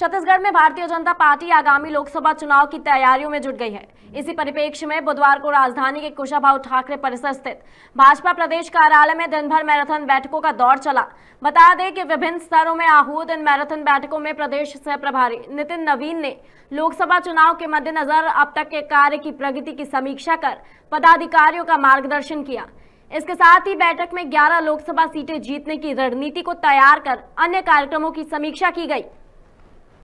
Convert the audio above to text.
छत्तीसगढ़ में भारतीय जनता पार्टी आगामी लोकसभा चुनाव की तैयारियों में जुट गई है इसी परिप्रेक्ष्य में बुधवार को राजधानी के कुशाभा ठाकरे परिसर स्थित भाजपा प्रदेश कार्यालय में दिन भर मैराथन बैठकों का दौर चला बता दें कि विभिन्न स्तरों में आहूत इन मैराथन बैठकों में प्रदेश सह प्रभारी नितिन नवीन ने लोकसभा चुनाव के मद्देनजर अब तक के कार्य की प्रगति की समीक्षा कर पदाधिकारियों का मार्गदर्शन किया इसके साथ ही बैठक में ग्यारह लोकसभा सीटें जीतने की रणनीति को तैयार कर अन्य कार्यक्रमों की समीक्षा की गई